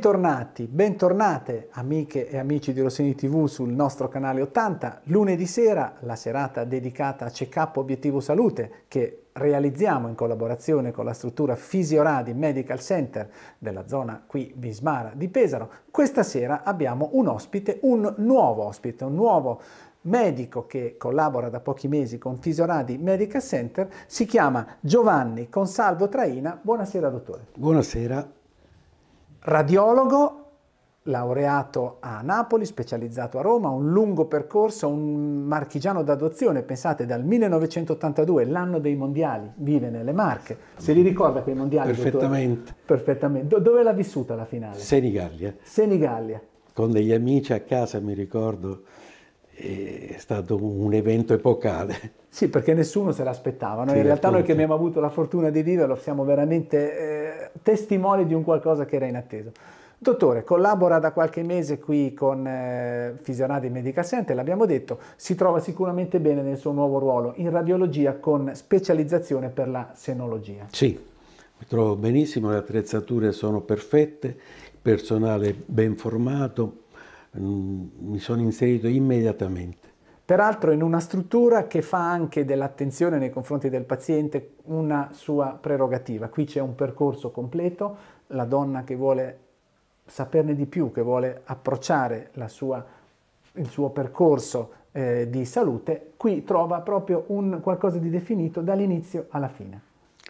Bentornati, bentornate amiche e amici di Rossini TV sul nostro canale 80. Lunedì sera la serata dedicata a Check-up Obiettivo Salute che realizziamo in collaborazione con la struttura Fisioradi Medical Center della zona qui Bismara di Pesaro. Questa sera abbiamo un ospite, un nuovo ospite, un nuovo medico che collabora da pochi mesi con Fisioradi Medical Center, si chiama Giovanni Consalvo Traina. Buonasera dottore. Buonasera. Radiologo, laureato a Napoli, specializzato a Roma, un lungo percorso, un marchigiano d'adozione, pensate dal 1982, l'anno dei mondiali, vive nelle Marche. Se li ricorda quei mondiali? Perfettamente. Dottore? Perfettamente. Do dove l'ha vissuta la finale? Senigallia. Senigallia. Con degli amici a casa, mi ricordo, è stato un evento epocale. Sì, perché nessuno se l'aspettava. Noi sì, in realtà appunto. noi che abbiamo avuto la fortuna di viverlo siamo veramente... Eh, testimoni di un qualcosa che era inatteso. Dottore, collabora da qualche mese qui con eh, Fisionati Medical Center, l'abbiamo detto, si trova sicuramente bene nel suo nuovo ruolo in radiologia con specializzazione per la senologia. Sì, mi trovo benissimo, le attrezzature sono perfette, il personale ben formato, mh, mm, mi sono inserito immediatamente. Peraltro in una struttura che fa anche dell'attenzione nei confronti del paziente una sua prerogativa. Qui c'è un percorso completo, la donna che vuole saperne di più, che vuole approcciare sua, il suo percorso eh, di salute, qui trova proprio un qualcosa di definito dall'inizio alla fine.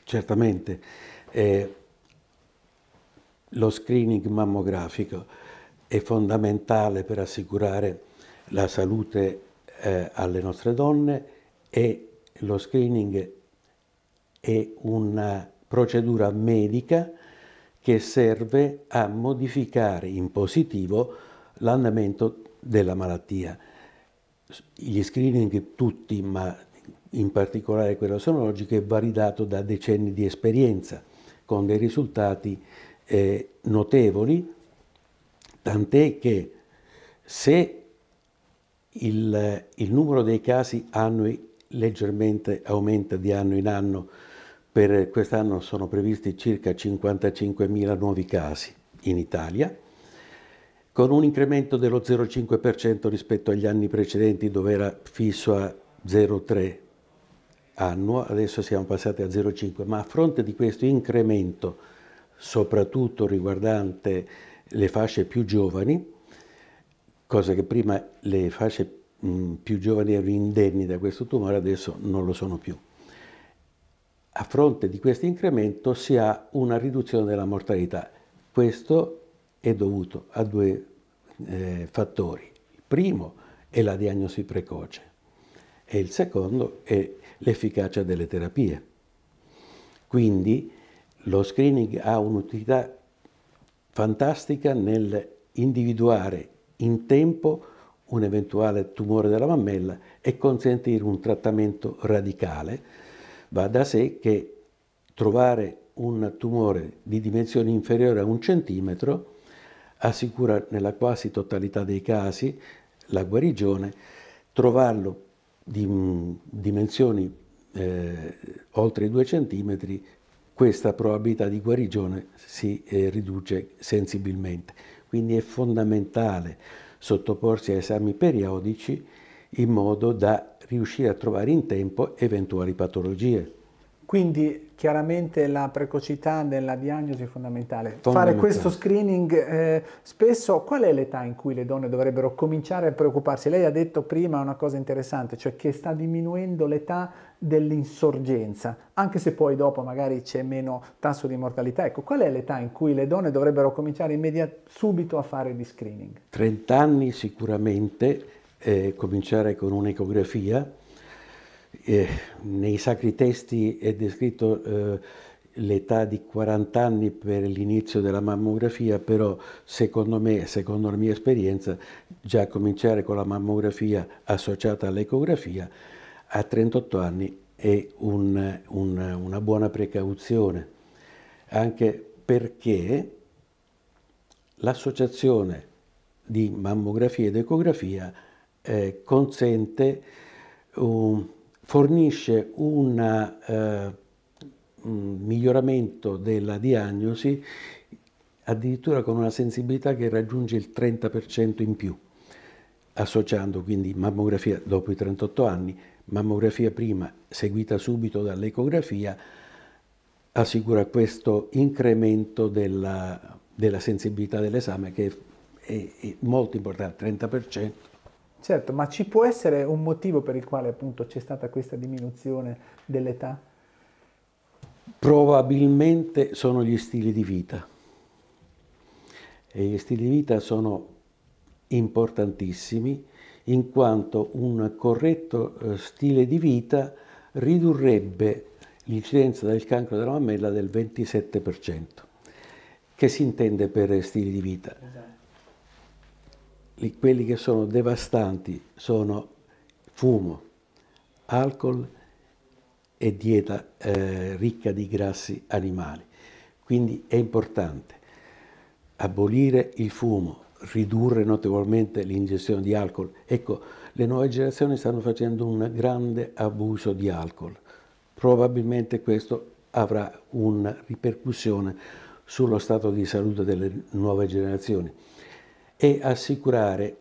Certamente. Eh, lo screening mammografico è fondamentale per assicurare la salute eh, alle nostre donne e lo screening è una procedura medica che serve a modificare in positivo l'andamento della malattia. Gli screening tutti, ma in particolare quello sonologico, è validato da decenni di esperienza con dei risultati eh, notevoli, tant'è che se il, il numero dei casi annui leggermente aumenta di anno in anno. Per quest'anno sono previsti circa 55.000 nuovi casi in Italia, con un incremento dello 0,5% rispetto agli anni precedenti dove era fisso a 0,3 annuo, adesso siamo passati a 0,5, ma a fronte di questo incremento, soprattutto riguardante le fasce più giovani, cosa che prima le fasce mm, più giovani erano indenni da questo tumore, adesso non lo sono più. A fronte di questo incremento si ha una riduzione della mortalità. Questo è dovuto a due eh, fattori. Il primo è la diagnosi precoce e il secondo è l'efficacia delle terapie. Quindi lo screening ha un'utilità fantastica nell'individuare individuare in tempo un eventuale tumore della mammella e consentire un trattamento radicale. Va da sé che trovare un tumore di dimensioni inferiori a un centimetro assicura nella quasi totalità dei casi la guarigione, trovarlo di mm, dimensioni eh, oltre i due centimetri questa probabilità di guarigione si eh, riduce sensibilmente. Quindi è fondamentale sottoporsi a esami periodici in modo da riuscire a trovare in tempo eventuali patologie. Quindi chiaramente la precocità nella diagnosi è fondamentale. Fare questo screening eh, spesso, qual è l'età in cui le donne dovrebbero cominciare a preoccuparsi? Lei ha detto prima una cosa interessante, cioè che sta diminuendo l'età dell'insorgenza, anche se poi dopo magari c'è meno tasso di mortalità. Ecco, qual è l'età in cui le donne dovrebbero cominciare immediatamente subito a fare di screening? 30 anni sicuramente, eh, cominciare con un'ecografia eh, nei sacri testi è descritto eh, l'età di 40 anni per l'inizio della mammografia, però secondo me, secondo la mia esperienza, già cominciare con la mammografia associata all'ecografia a 38 anni è un, un, una buona precauzione, anche perché l'associazione di mammografia ed ecografia eh, consente un fornisce un uh, miglioramento della diagnosi addirittura con una sensibilità che raggiunge il 30% in più, associando quindi mammografia dopo i 38 anni, mammografia prima seguita subito dall'ecografia, assicura questo incremento della, della sensibilità dell'esame che è, è molto importante, 30%, Certo, ma ci può essere un motivo per il quale appunto c'è stata questa diminuzione dell'età? Probabilmente sono gli stili di vita. E gli stili di vita sono importantissimi in quanto un corretto eh, stile di vita ridurrebbe l'incidenza del cancro della mammella del 27%, che si intende per eh, stili di vita. Esatto quelli che sono devastanti sono fumo, alcol e dieta eh, ricca di grassi animali. Quindi è importante abolire il fumo, ridurre notevolmente l'ingestione di alcol. Ecco, le nuove generazioni stanno facendo un grande abuso di alcol. Probabilmente questo avrà una ripercussione sullo stato di salute delle nuove generazioni e assicurare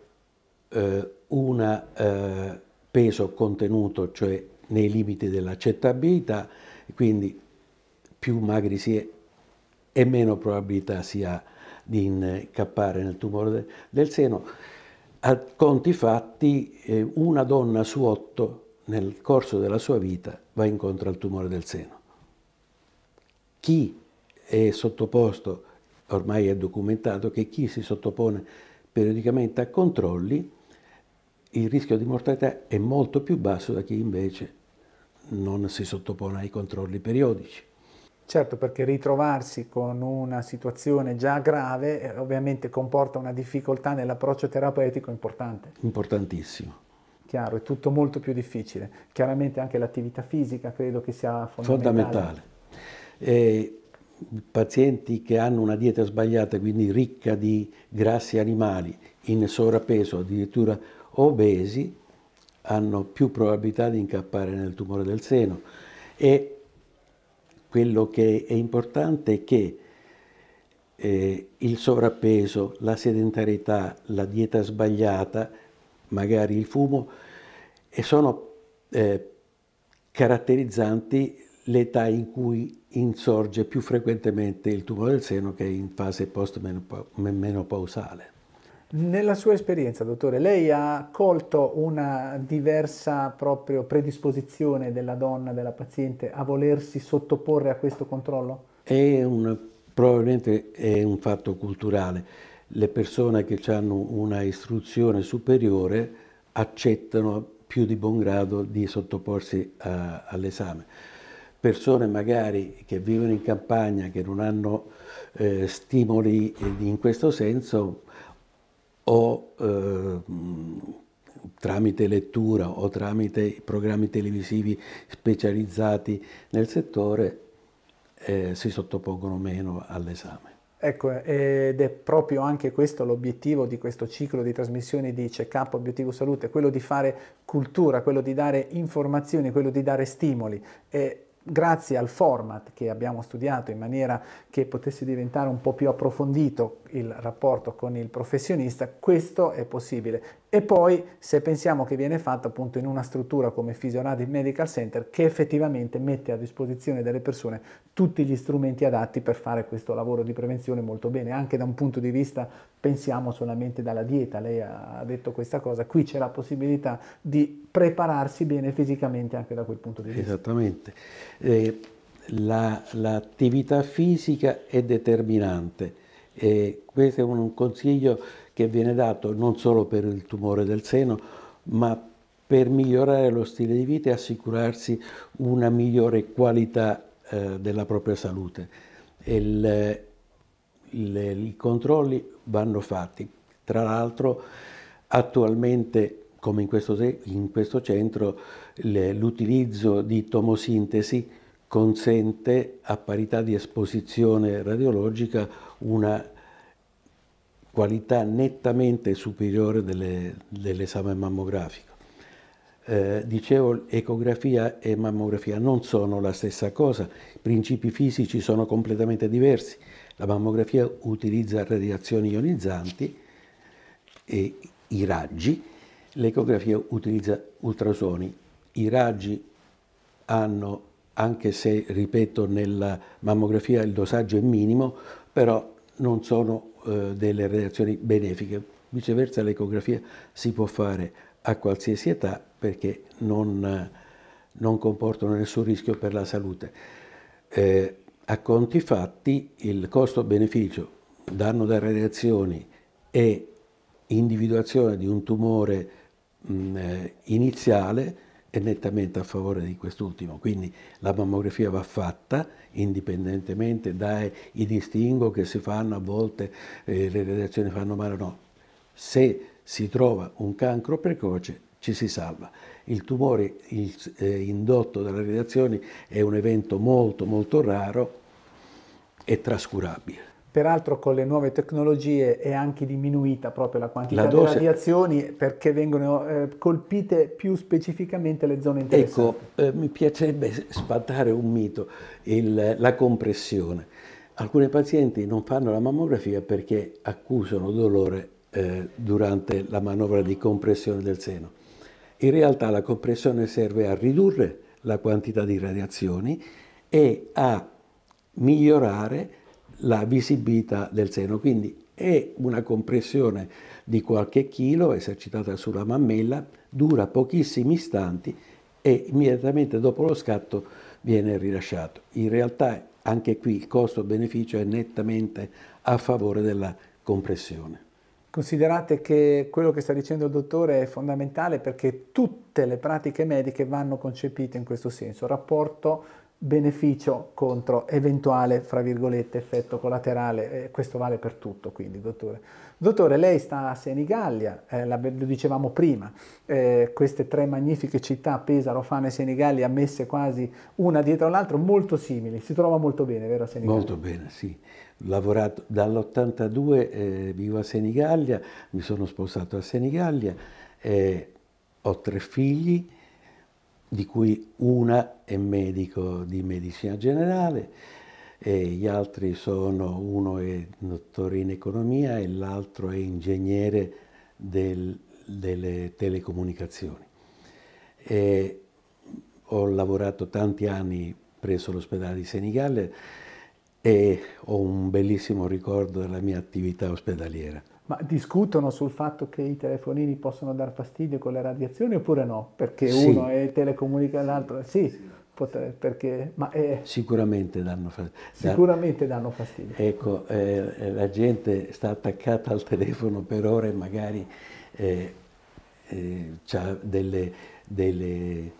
eh, un eh, peso contenuto, cioè nei limiti dell'accettabilità, quindi più magri si è e meno probabilità si ha di incappare nel tumore de del seno. A conti fatti, eh, una donna su otto nel corso della sua vita va incontro al tumore del seno. Chi è sottoposto ormai è documentato che chi si sottopone periodicamente a controlli il rischio di mortalità è molto più basso da chi invece non si sottopone ai controlli periodici. Certo, perché ritrovarsi con una situazione già grave eh, ovviamente comporta una difficoltà nell'approccio terapeutico importante. Importantissimo. Chiaro, è tutto molto più difficile. Chiaramente anche l'attività fisica credo che sia fondamentale. Fondamentale. Eh, pazienti che hanno una dieta sbagliata, quindi ricca di grassi animali, in sovrappeso, addirittura obesi, hanno più probabilità di incappare nel tumore del seno. E quello che è importante è che eh, il sovrappeso, la sedentarietà, la dieta sbagliata, magari il fumo, sono eh, caratterizzanti l'età in cui insorge più frequentemente il tumore del seno che è in fase postmenopausale. Nella sua esperienza, dottore, lei ha colto una diversa proprio predisposizione della donna, della paziente, a volersi sottoporre a questo controllo? È un, probabilmente è un fatto culturale. Le persone che hanno una istruzione superiore accettano più di buon grado di sottoporsi all'esame persone magari che vivono in campagna, che non hanno eh, stimoli in questo senso o eh, tramite lettura o tramite programmi televisivi specializzati nel settore eh, si sottopongono meno all'esame. Ecco, ed è proprio anche questo l'obiettivo di questo ciclo di trasmissioni di check-up Obiettivo Salute, quello di fare cultura, quello di dare informazioni, quello di dare stimoli. E grazie al format che abbiamo studiato in maniera che potesse diventare un po' più approfondito il rapporto con il professionista, questo è possibile. E poi se pensiamo che viene fatto appunto in una struttura come Physionative Medical Center che effettivamente mette a disposizione delle persone tutti gli strumenti adatti per fare questo lavoro di prevenzione molto bene, anche da un punto di vista pensiamo solamente dalla dieta, lei ha detto questa cosa, qui c'è la possibilità di prepararsi bene fisicamente anche da quel punto di vista. Esattamente, eh, l'attività fisica è determinante, eh, questo è un consiglio che viene dato non solo per il tumore del seno, ma per migliorare lo stile di vita e assicurarsi una migliore qualità eh, della propria salute. Il, il, I controlli vanno fatti. Tra l'altro attualmente come in questo, in questo centro l'utilizzo di tomosintesi consente a parità di esposizione radiologica una qualità nettamente superiore delle, dell'esame mammografico. Eh, dicevo, ecografia e mammografia non sono la stessa cosa, i principi fisici sono completamente diversi. La mammografia utilizza radiazioni ionizzanti e i raggi, l'ecografia utilizza ultrasuoni. I raggi hanno, anche se, ripeto, nella mammografia il dosaggio è minimo, però non sono eh, delle relazioni benefiche. Viceversa l'ecografia si può fare a qualsiasi età perché non, eh, non comportano nessun rischio per la salute. Eh, a conti fatti il costo-beneficio, danno da radiazioni e individuazione di un tumore mh, eh, iniziale è nettamente a favore di quest'ultimo, quindi la mammografia va fatta indipendentemente dai distinguo che si fanno a volte, eh, le radiazioni fanno male o no. Se si trova un cancro precoce ci si salva. Il tumore il, eh, indotto dalle radiazioni è un evento molto molto raro e trascurabile. Peraltro con le nuove tecnologie è anche diminuita proprio la quantità la dose... di radiazioni perché vengono eh, colpite più specificamente le zone interessate. Ecco, eh, mi piacerebbe sfatare un mito, il, la compressione. Alcune pazienti non fanno la mammografia perché accusano dolore eh, durante la manovra di compressione del seno. In realtà la compressione serve a ridurre la quantità di radiazioni e a migliorare la visibilità del seno, quindi è una compressione di qualche chilo esercitata sulla mammella, dura pochissimi istanti e immediatamente dopo lo scatto viene rilasciato. In realtà anche qui il costo-beneficio è nettamente a favore della compressione. Considerate che quello che sta dicendo il dottore è fondamentale perché tutte le pratiche mediche vanno concepite in questo senso, rapporto beneficio contro eventuale, fra virgolette, effetto collaterale, eh, questo vale per tutto quindi, dottore. Dottore, lei sta a Senigallia, eh, lo dicevamo prima, eh, queste tre magnifiche città, Pesaro, Fano e Senigallia, messe quasi una dietro l'altra, molto simili, si trova molto bene, vero Senigallia? Molto bene, sì. Lavorato dall'82 eh, vivo a Senigallia, mi sono sposato a Senigallia, eh, ho tre figli, di cui una è medico di medicina generale, gli altri sono, uno è dottore in economia e l'altro è ingegnere del, delle telecomunicazioni. E ho lavorato tanti anni presso l'ospedale di Senigallia e ho un bellissimo ricordo della mia attività ospedaliera. Ma discutono sul fatto che i telefonini possono dar fastidio con le radiazioni oppure no? Perché sì. uno è telecomunica l'altro? Sì, sì. Potre, perché... È... Sicuramente danno fastidio. Sicuramente danno fastidio. Ecco, eh, eh, la gente sta attaccata al telefono per ore e magari eh, eh, ha delle, delle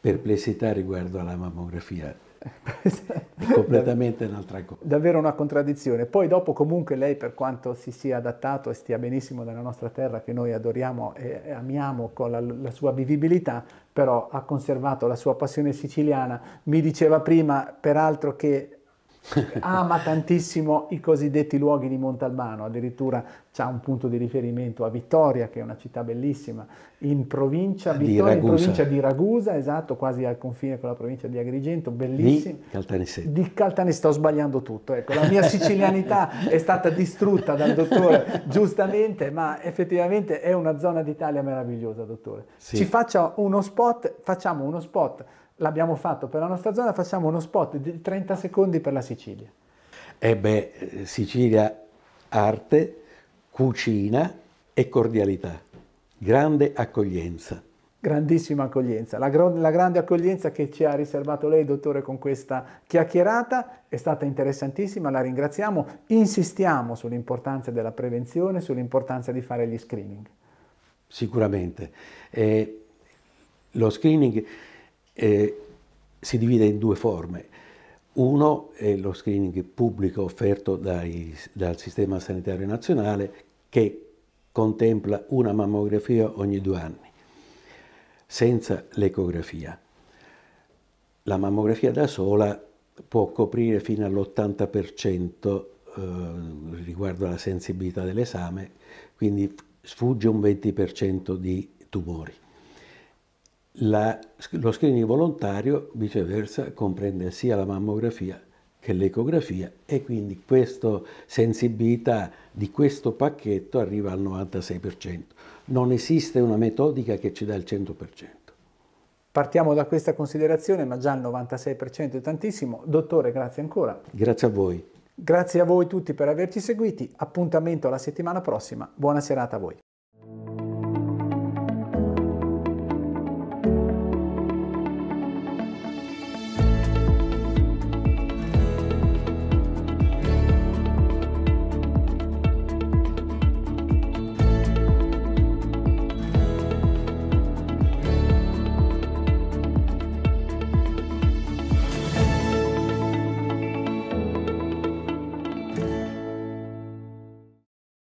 perplessità riguardo alla mammografia completamente un'altra cosa. Davvero una contraddizione. Poi dopo comunque lei per quanto si sia adattato e stia benissimo nella nostra terra che noi adoriamo e amiamo con la, la sua vivibilità, però ha conservato la sua passione siciliana. Mi diceva prima peraltro che ama tantissimo i cosiddetti luoghi di Montalbano, addirittura c'è un punto di riferimento a Vittoria, che è una città bellissima, in provincia, Vittoria, in provincia di Ragusa, esatto, quasi al confine con la provincia di Agrigento, bellissimo. Di Caltanissetta. Di Caltanissetta, sto sbagliando tutto, ecco, la mia sicilianità è stata distrutta dal dottore, giustamente, ma effettivamente è una zona d'Italia meravigliosa, dottore. Sì. Ci faccia uno spot, facciamo uno spot l'abbiamo fatto per la nostra zona, facciamo uno spot di 30 secondi per la Sicilia. E beh, Sicilia arte, cucina e cordialità, grande accoglienza. Grandissima accoglienza, la, gro- la, grande accoglienza che ci ha riservato lei, dottore, con questa chiacchierata è stata interessantissima, la ringraziamo, insistiamo sull'importanza della prevenzione, sull'importanza di fare gli screening. Sicuramente, eh, lo screening eh, si divide in due forme. Uno è lo screening pubblico offerto dai, dal Sistema Sanitario Nazionale che contempla una mammografia ogni due anni, senza l'ecografia. La mammografia da sola può coprire fino all'80% eh, riguardo alla sensibilità dell'esame, quindi sfugge un 20% di tumori. La, lo screening volontario, viceversa, comprende sia la mammografia che l'ecografia e quindi questa sensibilità di questo pacchetto arriva al 96%. Non esiste una metodica che ci dà il 100%. Partiamo da questa considerazione, ma già il 96% è tantissimo. Dottore, grazie ancora. Grazie a voi. Grazie a voi tutti per averci seguiti. Appuntamento alla settimana prossima. Buona serata a voi.